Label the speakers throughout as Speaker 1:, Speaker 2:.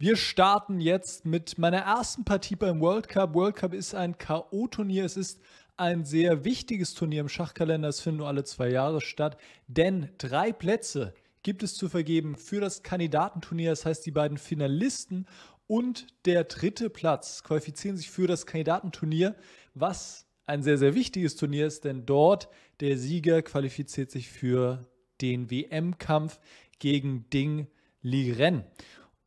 Speaker 1: Wir starten jetzt mit meiner ersten Partie beim World Cup. World Cup ist ein K.O.-Turnier. Es ist ein sehr wichtiges Turnier im Schachkalender. Es findet nur alle zwei Jahre statt, denn drei Plätze gibt es zu vergeben für das Kandidatenturnier. Das heißt, die beiden Finalisten und der dritte Platz qualifizieren sich für das Kandidatenturnier, was ein sehr, sehr wichtiges Turnier ist, denn dort der Sieger qualifiziert sich für den WM-Kampf gegen Ding Liren.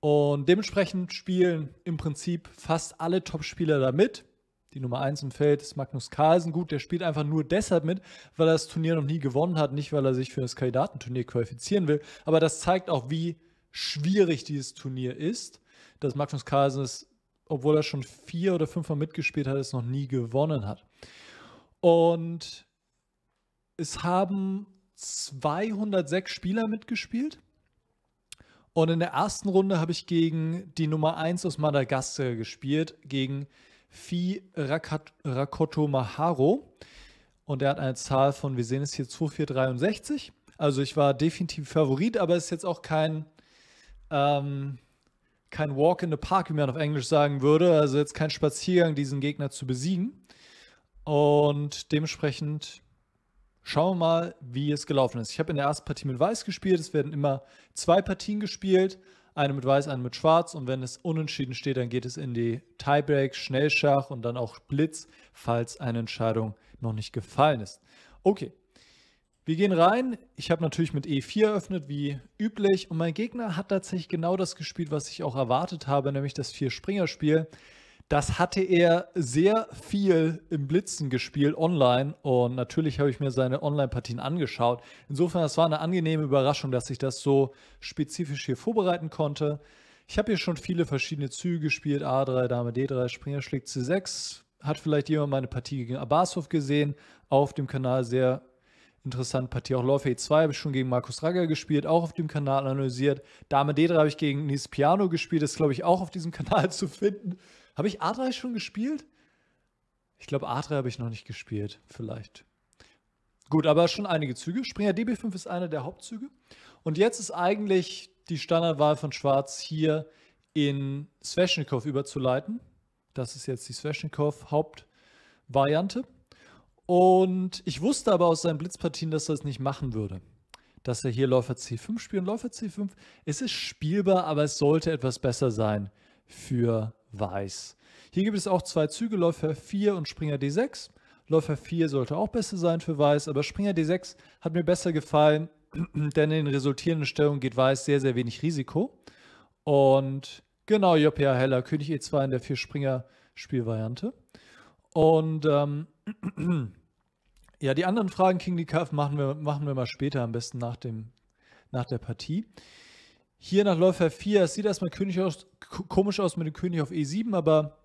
Speaker 1: Und dementsprechend spielen im Prinzip fast alle Top-Spieler da mit. Die Nummer 1 im Feld ist Magnus Carlsen. Gut, der spielt einfach nur deshalb mit, weil er das Turnier noch nie gewonnen hat, nicht weil er sich für das Kandidatenturnier qualifizieren will. Aber das zeigt auch, wie schwierig dieses Turnier ist, dass Magnus Carlsen es, obwohl er schon vier oder fünfmal mitgespielt hat, es noch nie gewonnen hat. Und es haben 206 Spieler mitgespielt. Und in der ersten Runde habe ich gegen die Nummer 1 aus Madagaskar gespielt, gegen Fi Rakat Rakoto Maharo. Und er hat eine Zahl von, wir sehen es hier, 2463. Also ich war definitiv Favorit, aber es ist jetzt auch kein, ähm, kein Walk in the Park, wie man auf Englisch sagen würde. Also jetzt kein Spaziergang, diesen Gegner zu besiegen. Und dementsprechend Schauen wir mal, wie es gelaufen ist. Ich habe in der ersten Partie mit Weiß gespielt. Es werden immer zwei Partien gespielt. Eine mit Weiß, eine mit Schwarz. Und wenn es unentschieden steht, dann geht es in die Tiebreak, Schnellschach und dann auch Blitz, falls eine Entscheidung noch nicht gefallen ist. Okay, wir gehen rein. Ich habe natürlich mit E4 eröffnet, wie üblich. Und mein Gegner hat tatsächlich genau das gespielt, was ich auch erwartet habe, nämlich das Vier-Springer-Spiel. Das hatte er sehr viel im Blitzen gespielt online und natürlich habe ich mir seine Online-Partien angeschaut. Insofern, das war eine angenehme Überraschung, dass ich das so spezifisch hier vorbereiten konnte. Ich habe hier schon viele verschiedene Züge gespielt. A3, Dame D3, Springer schlägt C6. Hat vielleicht jemand meine Partie gegen Abbasov gesehen? Auf dem Kanal sehr interessant Partie. Auch Läufer E2 habe ich schon gegen Markus Ragger gespielt, auch auf dem Kanal analysiert. Dame D3 habe ich gegen Nis Piano gespielt, ist glaube ich auch auf diesem Kanal zu finden. Habe ich A3 schon gespielt? Ich glaube, A3 habe ich noch nicht gespielt, vielleicht. Gut, aber schon einige Züge. Springer DB5 ist einer der Hauptzüge. Und jetzt ist eigentlich die Standardwahl von Schwarz hier in Sveshnikov überzuleiten. Das ist jetzt die Sveshnikov-Hauptvariante. Und ich wusste aber aus seinen Blitzpartien, dass er es nicht machen würde. Dass er hier Läufer C5 spielt und Läufer C5. Es ist spielbar, aber es sollte etwas besser sein für Weiß. Hier gibt es auch zwei Züge, Läufer 4 und Springer D6. Läufer 4 sollte auch besser sein für Weiß, aber Springer D6 hat mir besser gefallen, denn in den resultierenden Stellungen geht Weiß sehr, sehr wenig Risiko. Und genau, JPA Heller, König E2 in der 4 springer spielvariante Und ähm, ja, die anderen Fragen King D. Cuff machen wir, machen wir mal später, am besten nach, dem, nach der Partie. Hier nach Läufer 4, es sieht erstmal aus, komisch aus mit dem König auf E7, aber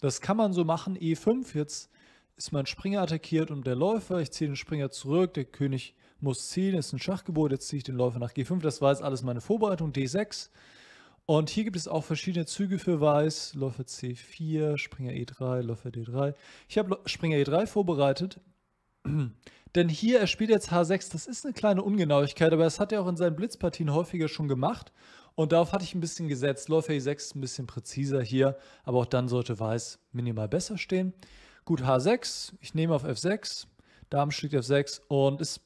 Speaker 1: das kann man so machen. E5, jetzt ist mein Springer attackiert und der Läufer, ich ziehe den Springer zurück, der König muss ziehen, ist ein Schachgebot, jetzt ziehe ich den Läufer nach G5, das war jetzt alles meine Vorbereitung, D6. Und hier gibt es auch verschiedene Züge für Weiß, Läufer C4, Springer E3, Läufer D3. Ich habe Springer E3 vorbereitet, Denn hier, er spielt jetzt H6, das ist eine kleine Ungenauigkeit, aber das hat er auch in seinen Blitzpartien häufiger schon gemacht. Und darauf hatte ich ein bisschen gesetzt. Läufer E6 ist ein bisschen präziser hier, aber auch dann sollte Weiß minimal besser stehen. Gut, H6, ich nehme auf F6, Dame schlägt F6 und ist,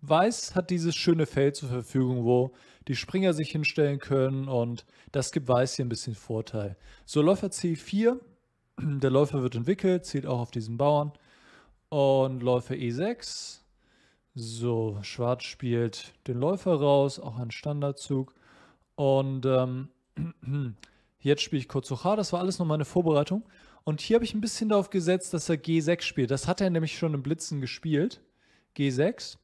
Speaker 1: Weiß hat dieses schöne Feld zur Verfügung, wo die Springer sich hinstellen können und das gibt Weiß hier ein bisschen Vorteil. So, Läufer C4, der Läufer wird entwickelt, zählt auch auf diesen Bauern. Und Läufer E6. So, Schwarz spielt den Läufer raus, auch ein Standardzug. Und ähm, jetzt spiele ich kurz H. Das war alles nur meine Vorbereitung. Und hier habe ich ein bisschen darauf gesetzt, dass er G6 spielt. Das hat er nämlich schon im Blitzen gespielt. G6.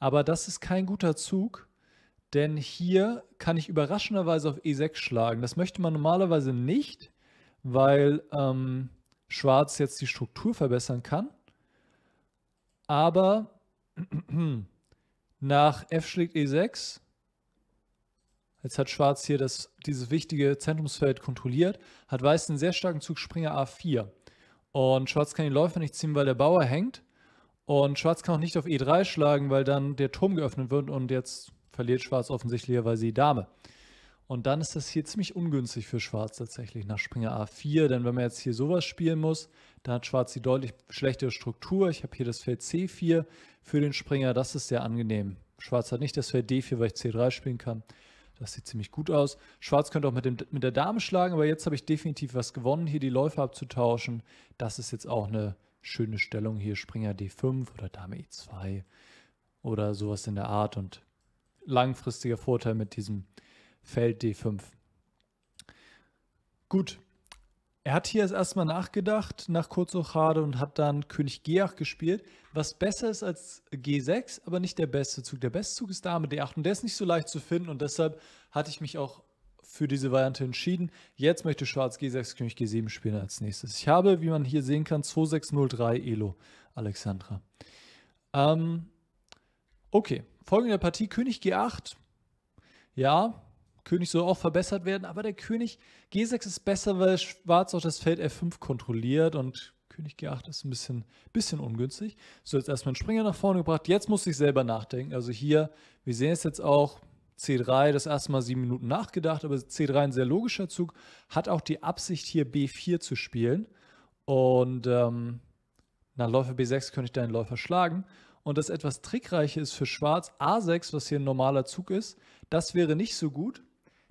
Speaker 1: Aber das ist kein guter Zug, denn hier kann ich überraschenderweise auf E6 schlagen. Das möchte man normalerweise nicht, weil ähm, Schwarz jetzt die Struktur verbessern kann. Aber nach F schlägt E6, jetzt hat Schwarz hier das, dieses wichtige Zentrumsfeld kontrolliert, hat Weiß einen sehr starken Zug Springer A4. Und Schwarz kann den Läufer nicht ziehen, weil der Bauer hängt. Und Schwarz kann auch nicht auf E3 schlagen, weil dann der Turm geöffnet wird und jetzt verliert Schwarz offensichtlicherweise die Dame. Und dann ist das hier ziemlich ungünstig für Schwarz tatsächlich nach Springer A4, denn wenn man jetzt hier sowas spielen muss, dann hat Schwarz die deutlich schlechtere Struktur. Ich habe hier das Feld C4 für den Springer, das ist sehr angenehm. Schwarz hat nicht das Feld D4, weil ich C3 spielen kann. Das sieht ziemlich gut aus. Schwarz könnte auch mit, dem, mit der Dame schlagen, aber jetzt habe ich definitiv was gewonnen, hier die Läufer abzutauschen. Das ist jetzt auch eine schöne Stellung hier, Springer D5 oder Dame E2 oder sowas in der Art und langfristiger Vorteil mit diesem Feld D5. Gut. Er hat hier erstmal nachgedacht nach Kurzochade und hat dann König G8 gespielt, was besser ist als G6, aber nicht der beste Zug. Der beste Zug ist Dame D8 und der ist nicht so leicht zu finden und deshalb hatte ich mich auch für diese Variante entschieden. Jetzt möchte Schwarz G6, König G7 spielen als nächstes. Ich habe, wie man hier sehen kann, 2603 Elo, Alexandra. Ähm, okay, folgende Partie, König G8. Ja, König soll auch verbessert werden, aber der König G6 ist besser, weil Schwarz auch das Feld F5 kontrolliert und König G8 ist ein bisschen, bisschen ungünstig. So, jetzt erstmal einen Springer nach vorne gebracht. Jetzt muss ich selber nachdenken. Also hier, wir sehen es jetzt auch, C3 das erste Mal sieben Minuten nachgedacht, aber C3 ein sehr logischer Zug, hat auch die Absicht hier B4 zu spielen. Und ähm, nach Läufer B6 könnte ich da Läufer schlagen. Und das etwas Trickreiche ist für Schwarz A6, was hier ein normaler Zug ist. Das wäre nicht so gut,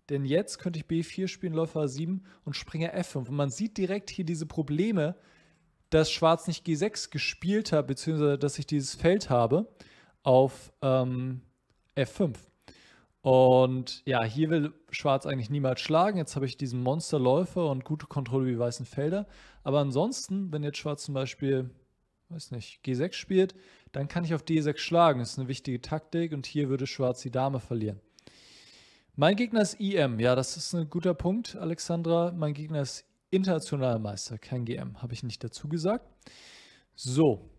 Speaker 1: denn jetzt könnte ich B4 spielen, Läufer A7 und Springer F5. Und man sieht direkt hier diese Probleme, dass Schwarz nicht G6 gespielt hat, beziehungsweise dass ich dieses Feld habe auf ähm, F5. Und ja, hier will Schwarz eigentlich niemals schlagen. Jetzt habe ich diesen Monsterläufer und gute Kontrolle über die weißen Felder. Aber ansonsten, wenn jetzt Schwarz zum Beispiel, weiß nicht, G6 spielt, dann kann ich auf D6 schlagen. Das ist eine wichtige Taktik und hier würde Schwarz die Dame verlieren. Mein Gegner ist IM. Ja, das ist ein guter Punkt, Alexandra. Mein Gegner ist Internationalmeister, kein GM. Habe ich nicht dazu gesagt. So.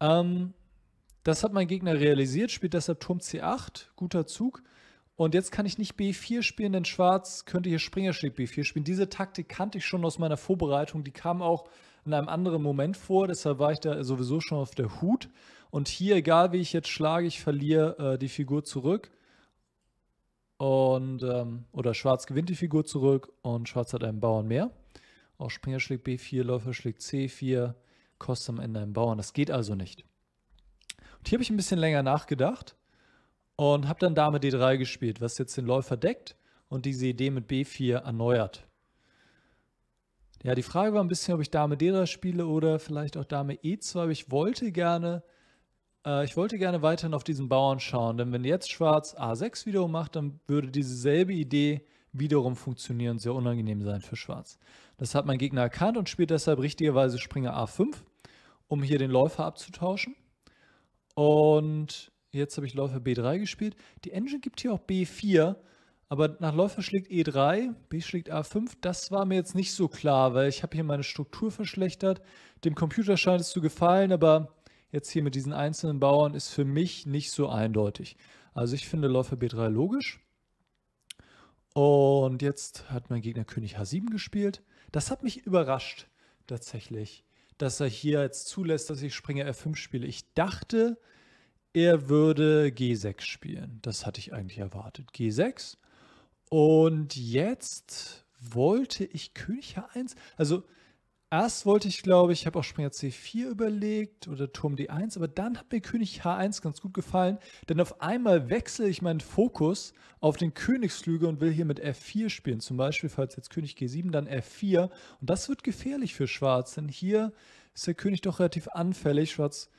Speaker 1: Ähm, das hat mein Gegner realisiert, spielt deshalb Turm C8. Guter Zug. Und jetzt kann ich nicht B4 spielen, denn Schwarz könnte hier Springer schlägt B4 spielen. Diese Taktik kannte ich schon aus meiner Vorbereitung. Die kam auch in einem anderen Moment vor. Deshalb war ich da sowieso schon auf der Hut. Und hier, egal wie ich jetzt schlage, ich verliere äh, die Figur zurück. Und, ähm, oder Schwarz gewinnt die Figur zurück und Schwarz hat einen Bauern mehr. Auch Springer schlägt B4, Läufer schlägt C4, kostet am Ende einen Bauern. Das geht also nicht. Und hier habe ich ein bisschen länger nachgedacht und habe dann Dame D3 gespielt, was jetzt den Läufer deckt und diese Idee mit B4 erneuert. Ja, die Frage war ein bisschen, ob ich Dame D3 spiele oder vielleicht auch Dame E2, aber ich wollte gerne äh, ich wollte gerne weiterhin auf diesen Bauern schauen, denn wenn jetzt Schwarz A6 wiederum macht, dann würde dieselbe Idee wiederum funktionieren und sehr unangenehm sein für Schwarz. Das hat mein Gegner erkannt und spielt deshalb richtigerweise Springer A5, um hier den Läufer abzutauschen. Und jetzt habe ich Läufer B3 gespielt. Die Engine gibt hier auch B4, aber nach Läufer schlägt E3, B schlägt A5. Das war mir jetzt nicht so klar, weil ich habe hier meine Struktur verschlechtert. Dem Computer scheint es zu gefallen, aber jetzt hier mit diesen einzelnen Bauern ist für mich nicht so eindeutig. Also ich finde Läufer B3 logisch. Und jetzt hat mein Gegner König H7 gespielt. Das hat mich überrascht tatsächlich, dass er hier jetzt zulässt, dass ich Springer F5 spiele. Ich dachte, er würde G6 spielen. Das hatte ich eigentlich erwartet. G6. Und jetzt wollte ich König H1. Also Erst wollte ich, glaube ich, habe auch Springer C4 überlegt oder Turm D1, aber dann hat mir König H1 ganz gut gefallen, denn auf einmal wechsle ich meinen Fokus auf den Königsflügel und will hier mit F4 spielen. Zum Beispiel, falls jetzt König G7, dann F4. Und das wird gefährlich für Schwarz, denn hier ist der König doch relativ anfällig. Schwarz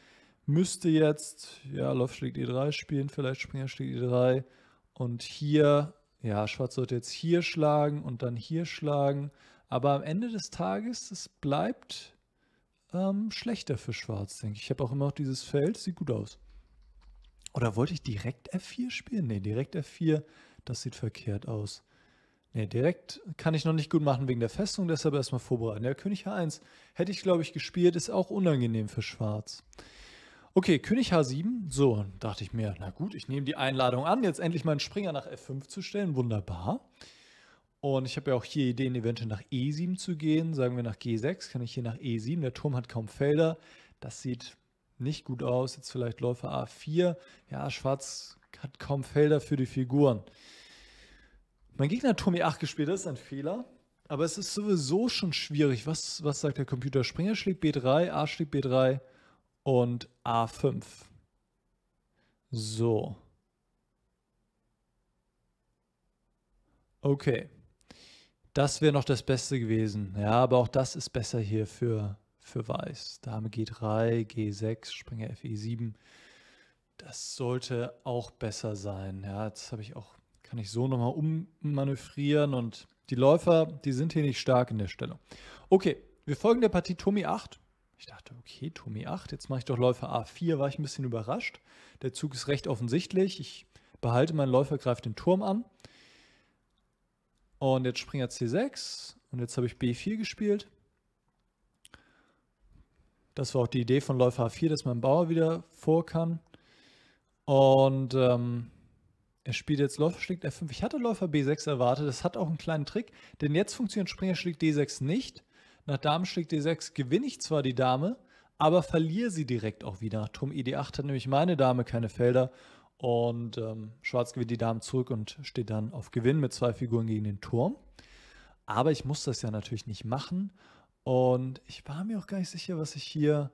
Speaker 1: müsste jetzt, ja, Lauf schlägt E3 spielen, vielleicht Springer schlägt E3. Und hier, ja, Schwarz sollte jetzt hier schlagen und dann hier schlagen. Aber am Ende des Tages, es bleibt ähm, schlechter für Schwarz, denke ich. Ich habe auch immer noch dieses Feld, sieht gut aus. Oder wollte ich direkt F4 spielen? Ne, direkt F4, das sieht verkehrt aus. Ne, direkt kann ich noch nicht gut machen wegen der Festung, deshalb erstmal vorbereiten. ja, König H1 hätte ich, glaube ich, gespielt, ist auch unangenehm für Schwarz. Okay, König H7, so, dachte ich mir, na gut, ich nehme die Einladung an, jetzt endlich meinen Springer nach F5 zu stellen, wunderbar. Und ich habe ja auch hier Ideen, eventuell nach E7 zu gehen. Sagen wir nach G6, kann ich hier nach E7. Der Turm hat kaum Felder. Das sieht nicht gut aus. Jetzt vielleicht Läufer A4. Ja, Schwarz hat kaum Felder für die Figuren. Mein Gegner hat Turm E8 gespielt, das ist ein Fehler. Aber es ist sowieso schon schwierig. Was, was sagt der Computer? Springer schlägt B3, A schlägt B3 und A5. So. Okay. Das wäre noch das Beste gewesen. Ja, aber auch das ist besser hier für, für Weiß. Dame G3, G6, Springer FE7. Das sollte auch besser sein. Ja, jetzt habe ich auch, kann ich so nochmal ummanövrieren und die Läufer, die sind hier nicht stark in der Stellung. Okay, wir folgen der Partie Tommy 8. Ich dachte, okay, Tommy 8, jetzt mache ich doch Läufer A4, war ich ein bisschen überrascht. Der Zug ist recht offensichtlich. Ich behalte meinen Läufer, greife den Turm an. Und jetzt Springer C6 und jetzt habe ich B4 gespielt. Das war auch die Idee von Läufer H4, dass mein Bauer wieder vor kann. Und ähm, er spielt jetzt Läuferschlägt F5. Ich hatte Läufer B6 erwartet. Das hat auch einen kleinen Trick, denn jetzt funktioniert Springerschlägt D6 nicht. Nach Damenschlägt D6 gewinne ich zwar die Dame, aber verliere sie direkt auch wieder. Turm ED8 hat nämlich meine Dame keine Felder und ähm, Schwarz gewinnt die Damen zurück und steht dann auf Gewinn mit zwei Figuren gegen den Turm. Aber ich muss das ja natürlich nicht machen. Und ich war mir auch gar nicht sicher, was ich hier,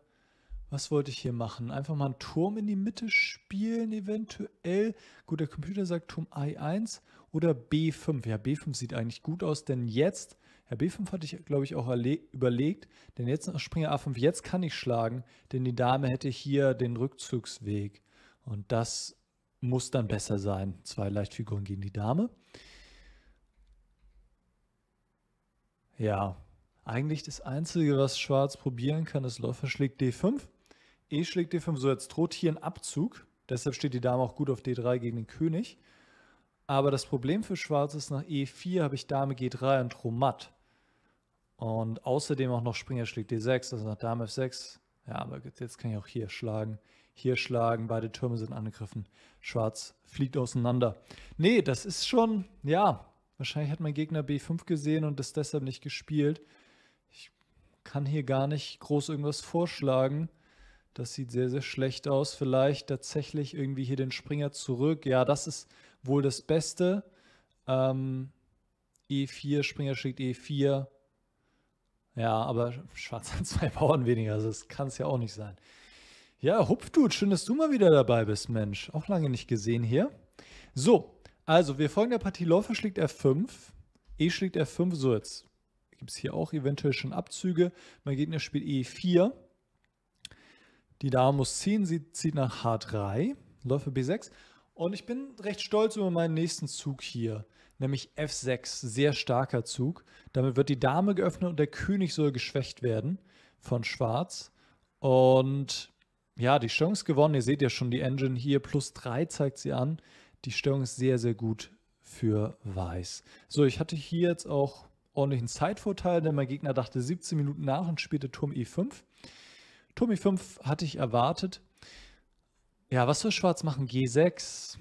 Speaker 1: was wollte ich hier machen? Einfach mal einen Turm in die Mitte spielen, eventuell. Gut, der Computer sagt Turm I1 oder B5. Ja, B5 sieht eigentlich gut aus, denn jetzt, ja, B5 hatte ich, glaube ich, auch überlegt, denn jetzt nach Springer A5, jetzt kann ich schlagen, denn die Dame hätte hier den Rückzugsweg. Und das muss dann besser sein. Zwei Leichtfiguren gegen die Dame. Ja, eigentlich das Einzige, was Schwarz probieren kann, ist Läufer schlägt D5. E schlägt D5, so jetzt droht hier ein Abzug. Deshalb steht die Dame auch gut auf D3 gegen den König. Aber das Problem für Schwarz ist, nach E4 habe ich Dame G3 und matt. Und außerdem auch noch Springer schlägt D6, also nach Dame F6. Ja, aber jetzt kann ich auch hier schlagen hier schlagen, beide Türme sind angegriffen. Schwarz fliegt auseinander. Nee, das ist schon, ja, wahrscheinlich hat mein Gegner B5 gesehen und das deshalb nicht gespielt. Ich kann hier gar nicht groß irgendwas vorschlagen. Das sieht sehr, sehr schlecht aus. Vielleicht tatsächlich irgendwie hier den Springer zurück. Ja, das ist wohl das Beste. Ähm, E4, Springer schickt E4. Ja, aber Schwarz hat zwei Bauern weniger, also das kann es ja auch nicht sein. Ja, Hupfdude, schön, dass du mal wieder dabei bist, Mensch. Auch lange nicht gesehen hier. So, also wir folgen der Partie Läufer schlägt F5, E schlägt F5, so jetzt gibt es hier auch eventuell schon Abzüge. Mein Gegner spielt E4, die Dame muss ziehen, sie zieht nach H3, Läufer B6 und ich bin recht stolz über meinen nächsten Zug hier, nämlich F6, sehr starker Zug. Damit wird die Dame geöffnet und der König soll geschwächt werden von Schwarz und ja, die Störung ist gewonnen. Ihr seht ja schon die Engine hier. Plus 3 zeigt sie an. Die Störung ist sehr, sehr gut für Weiß. So, ich hatte hier jetzt auch ordentlichen Zeitvorteil, denn mein Gegner dachte 17 Minuten nach und spielte Turm E5. Turm E5 hatte ich erwartet. Ja, was soll Schwarz machen? G6.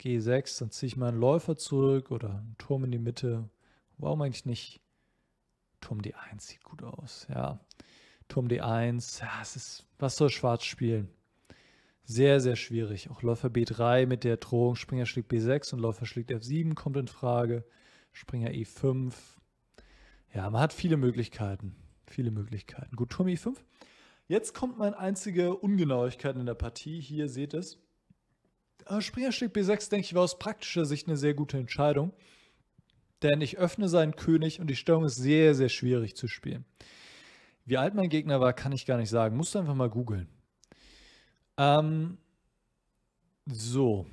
Speaker 1: G6, dann ziehe ich meinen Läufer zurück oder einen Turm in die Mitte. Warum eigentlich nicht? Turm D1 sieht gut aus, ja. Turm D1, ja, es ist, was soll Schwarz spielen? Sehr, sehr schwierig. Auch Läufer B3 mit der Drohung, Springer schlägt B6 und Läufer schlägt F7 kommt in Frage. Springer E5. Ja, man hat viele Möglichkeiten. Viele Möglichkeiten. Gut, Turm E5. Jetzt kommt meine einzige Ungenauigkeit in der Partie. Hier seht es. Äh, Springer schlägt B6, denke ich, war aus praktischer Sicht eine sehr gute Entscheidung. Denn ich öffne seinen König und die Stellung ist sehr, sehr schwierig zu spielen. Wie alt mein Gegner war, kann ich gar nicht sagen. Musst du einfach mal googeln. Ähm, so.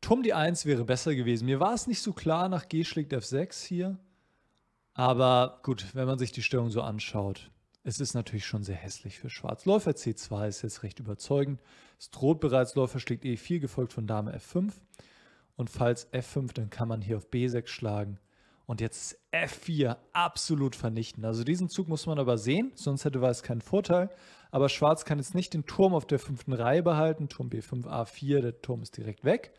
Speaker 1: Turm D1 wäre besser gewesen. Mir war es nicht so klar nach G schlägt F6 hier. Aber gut, wenn man sich die Stellung so anschaut, es ist natürlich schon sehr hässlich für Schwarz. Läufer C2 ist jetzt recht überzeugend. Es droht bereits Läufer schlägt E4, gefolgt von Dame F5. Und falls F5, dann kann man hier auf B6 schlagen. Und jetzt ist F4 absolut vernichten. Also diesen Zug muss man aber sehen, sonst hätte Weiß keinen Vorteil. Aber Schwarz kann jetzt nicht den Turm auf der fünften Reihe behalten. Turm B5, A4, der Turm ist direkt weg.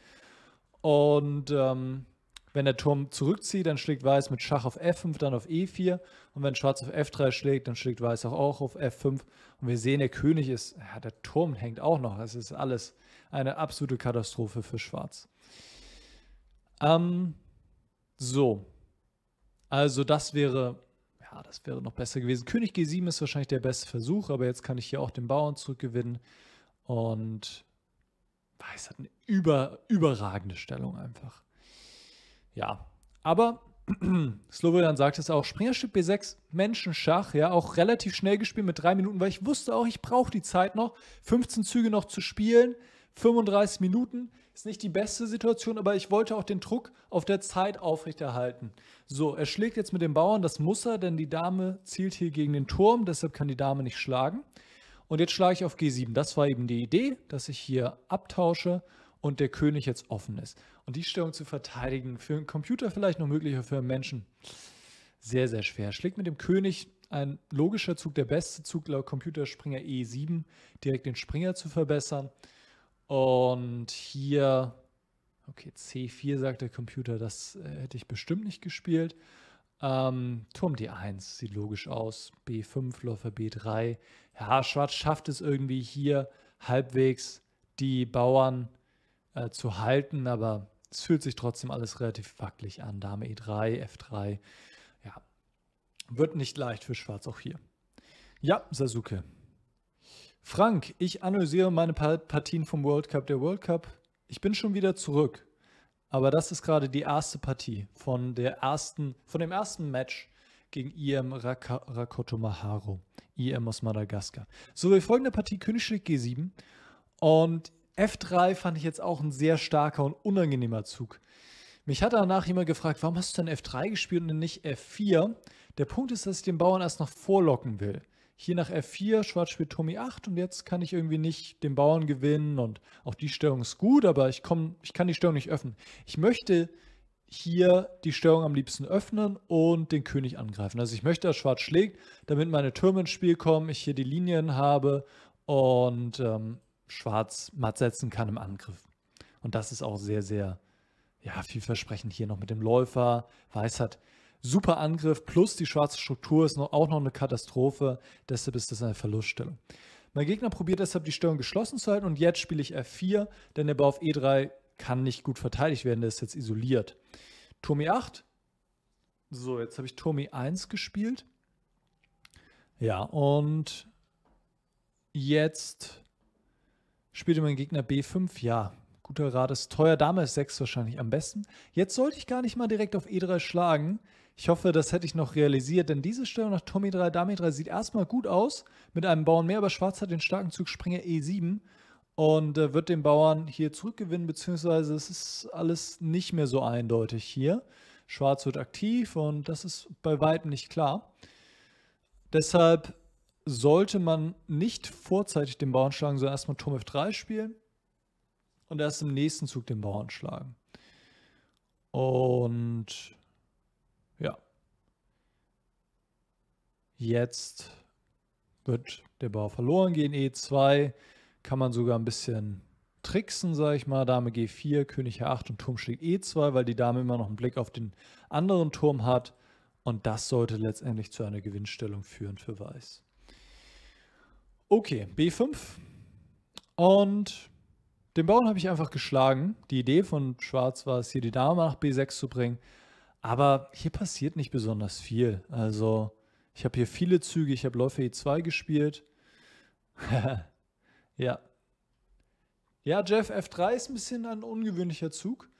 Speaker 1: Und ähm, wenn der Turm zurückzieht, dann schlägt Weiß mit Schach auf F5, dann auf E4. Und wenn Schwarz auf F3 schlägt, dann schlägt Weiß auch, auch auf F5. Und wir sehen, der König ist, ja, der Turm hängt auch noch. Es ist alles eine absolute Katastrophe für Schwarz. Ähm, so, also das wäre, ja, das wäre noch besser gewesen. König G7 ist wahrscheinlich der beste Versuch, aber jetzt kann ich hier auch den Bauern zurückgewinnen. Und es hat eine über, überragende Stellung einfach. Ja, aber Slobodan sagt es auch, Springerstück B6, Menschenschach, ja, auch relativ schnell gespielt mit drei Minuten, weil ich wusste auch, ich brauche die Zeit noch, 15 Züge noch zu spielen, 35 Minuten. Ist nicht die beste Situation, aber ich wollte auch den Druck auf der Zeit aufrechterhalten. So, er schlägt jetzt mit dem Bauern das muss er, denn die Dame zielt hier gegen den Turm, deshalb kann die Dame nicht schlagen. Und jetzt schlage ich auf G7. Das war eben die Idee, dass ich hier abtausche und der König jetzt offen ist. Und die Stellung zu verteidigen, für einen Computer vielleicht noch möglicher, für einen Menschen sehr, sehr schwer. Schlägt mit dem König ein logischer Zug, der beste Zug laut Computerspringer E7, direkt den Springer zu verbessern. Und hier, okay, C4 sagt der Computer, das äh, hätte ich bestimmt nicht gespielt. Ähm, Turm D1 sieht logisch aus. B5, Läufer B3. Ja, Schwarz schafft es irgendwie hier halbwegs die Bauern äh, zu halten, aber es fühlt sich trotzdem alles relativ wackelig an. Dame E3, F3. Ja, wird nicht leicht für Schwarz auch hier. Ja, Sasuke, Frank, ich analysiere meine Partien vom World Cup der World Cup. Ich bin schon wieder zurück. Aber das ist gerade die erste Partie von, der ersten, von dem ersten Match gegen IM Rak Rakotomaharo, IM aus Madagaskar. So, wir folgende Partie Königschnitt G7 und F3 fand ich jetzt auch ein sehr starker und unangenehmer Zug. Mich hat danach jemand gefragt, warum hast du denn F3 gespielt und nicht F4? Der Punkt ist, dass ich den Bauern erst noch vorlocken will hier nach F4, Schwarz spielt Tommy 8 und jetzt kann ich irgendwie nicht den Bauern gewinnen und auch die Störung ist gut, aber ich, komm, ich kann die Störung nicht öffnen. Ich möchte hier die Störung am liebsten öffnen und den König angreifen. Also ich möchte, dass Schwarz schlägt, damit meine Türme ins Spiel kommen, ich hier die Linien habe und ähm, Schwarz matt setzen kann im Angriff. Und das ist auch sehr, sehr ja, vielversprechend hier noch mit dem Läufer. Weiß hat super Angriff plus die schwarze Struktur ist noch, auch noch eine Katastrophe. Deshalb ist das eine Verluststellung. Mein Gegner probiert deshalb die Stellung geschlossen zu halten und jetzt spiele ich F4, denn der Bau auf E3 kann nicht gut verteidigt werden, der ist jetzt isoliert. Turm E8. So, jetzt habe ich Turm E1 gespielt. Ja, und jetzt spielte mein Gegner B5. Ja, guter Rat ist teuer. Dame ist 6 wahrscheinlich am besten. Jetzt sollte ich gar nicht mal direkt auf E3 schlagen, ich hoffe, das hätte ich noch realisiert, denn diese Stellung nach Tommy 3, Dame 3 sieht erstmal gut aus mit einem Bauern mehr, aber Schwarz hat den starken Zug Springer E7 und äh, wird den Bauern hier zurückgewinnen, beziehungsweise es ist alles nicht mehr so eindeutig hier. Schwarz wird aktiv und das ist bei weitem nicht klar. Deshalb sollte man nicht vorzeitig den Bauern schlagen, sondern erstmal Turm F3 spielen und erst im nächsten Zug den Bauern schlagen. Und Jetzt wird der Bauer verloren gehen, E2. Kann man sogar ein bisschen tricksen, sage ich mal. Dame G4, König H8 und Turm schlägt E2, weil die Dame immer noch einen Blick auf den anderen Turm hat. Und das sollte letztendlich zu einer Gewinnstellung führen für Weiß. Okay, B5. Und den Bauern habe ich einfach geschlagen. Die Idee von Schwarz war es, hier die Dame nach B6 zu bringen. Aber hier passiert nicht besonders viel. Also ich habe hier viele Züge. Ich habe Läufer E2 gespielt. ja. Ja, Jeff, F3 ist ein bisschen ein ungewöhnlicher Zug.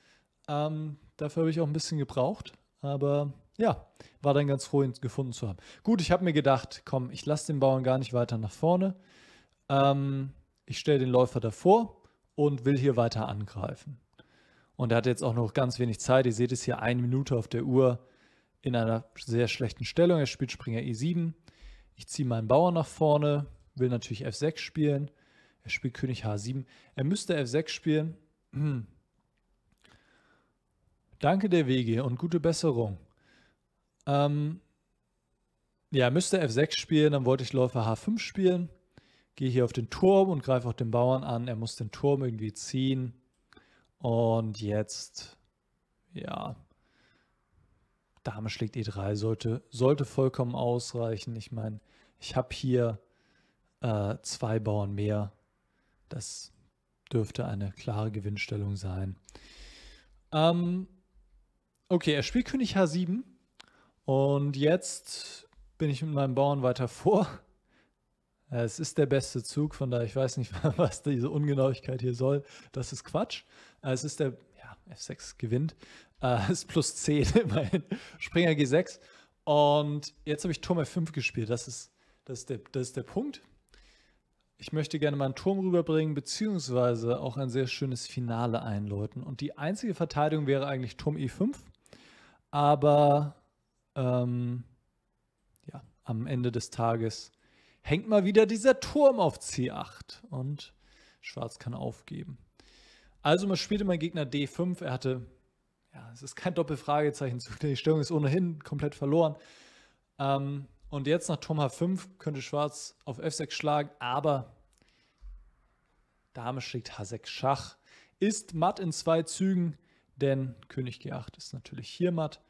Speaker 1: Ähm, dafür habe ich auch ein bisschen gebraucht. Aber ja, war dann ganz froh, ihn gefunden zu haben. Gut, ich habe mir gedacht, komm, ich lasse den Bauern gar nicht weiter nach vorne. Ähm, ich stelle den Läufer davor und will hier weiter angreifen. Und er hat jetzt auch noch ganz wenig Zeit. Ihr seht es hier, eine Minute auf der Uhr in einer sehr schlechten Stellung. Er spielt Springer E7. Ich ziehe meinen Bauern nach vorne, will natürlich F6 spielen. Er spielt König H7. Er müsste F6 spielen. Hm. Danke der Wege und gute Besserung. Ähm, ja, müsste F6 spielen, dann wollte ich Läufer H5 spielen. Gehe hier auf den Turm und greife auch den Bauern an. Er muss den Turm irgendwie ziehen. Und jetzt, ja, Dame schlägt E3 sollte, sollte vollkommen ausreichen. Ich meine, ich habe hier äh, zwei Bauern mehr. Das dürfte eine klare Gewinnstellung sein. Ähm, okay, er spielt König H7. Und jetzt bin ich mit meinem Bauern weiter vor. Es ist der beste Zug, von daher ich weiß nicht, was diese Ungenauigkeit hier soll. Das ist Quatsch. Es ist der ja, F6 gewinnt. Äh, ist plus 10 immerhin. Springer G6. Und jetzt habe ich Turm F5 gespielt. Das ist, das, ist der, das ist der Punkt. Ich möchte gerne mal einen Turm rüberbringen, beziehungsweise auch ein sehr schönes Finale einläuten. Und die einzige Verteidigung wäre eigentlich Turm E5. Aber ähm, ja, am Ende des Tages hängt mal wieder dieser Turm auf C8. Und Schwarz kann aufgeben. Also man spielte mein Gegner D5. Er hatte, ja, es ist kein Doppelfragezeichen zu. Die Stellung ist ohnehin komplett verloren. Ähm, und jetzt nach Turm H5 könnte Schwarz auf F6 schlagen, aber Dame schlägt H6 Schach. Ist matt in zwei Zügen, denn König G8 ist natürlich hier matt.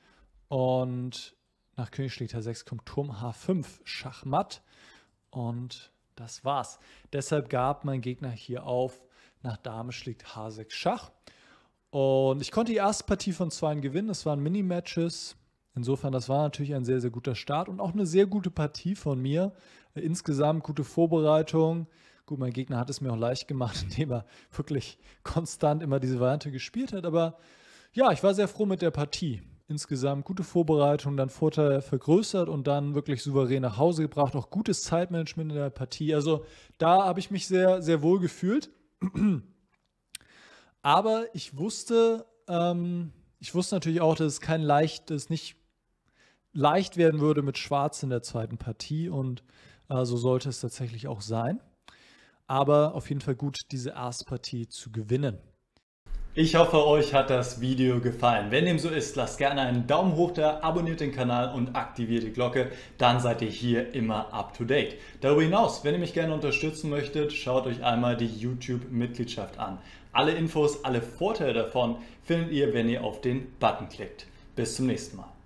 Speaker 1: Und nach König schlägt H6 kommt Turm H5 Schachmatt. Und das war's. Deshalb gab mein Gegner hier auf nach Dame schlägt Hasek Schach. Und ich konnte die erste Partie von zwei gewinnen. Es waren Minimatches. Insofern, das war natürlich ein sehr, sehr guter Start und auch eine sehr gute Partie von mir. Äh, insgesamt gute Vorbereitung. Gut, mein Gegner hat es mir auch leicht gemacht, indem er wirklich konstant immer diese Variante gespielt hat. Aber ja, ich war sehr froh mit der Partie. Insgesamt gute Vorbereitung, dann Vorteil vergrößert und dann wirklich souverän nach Hause gebracht. Auch gutes Zeitmanagement in der Partie. Also da habe ich mich sehr, sehr wohl gefühlt. Aber ich wusste, ähm, ich wusste natürlich auch, dass es kein leicht, nicht leicht werden würde mit Schwarz in der zweiten Partie und äh, so sollte es tatsächlich auch sein. Aber auf jeden Fall gut, diese Erstpartie zu gewinnen. Ich hoffe, euch hat das Video gefallen. Wenn dem so ist, lasst gerne einen Daumen hoch da, abonniert den Kanal und aktiviert die Glocke, dann seid ihr hier immer up to date. Darüber hinaus, wenn ihr mich gerne unterstützen möchtet, schaut euch einmal die YouTube-Mitgliedschaft an. Alle Infos, alle Vorteile davon findet ihr, wenn ihr auf den Button klickt. Bis zum nächsten Mal.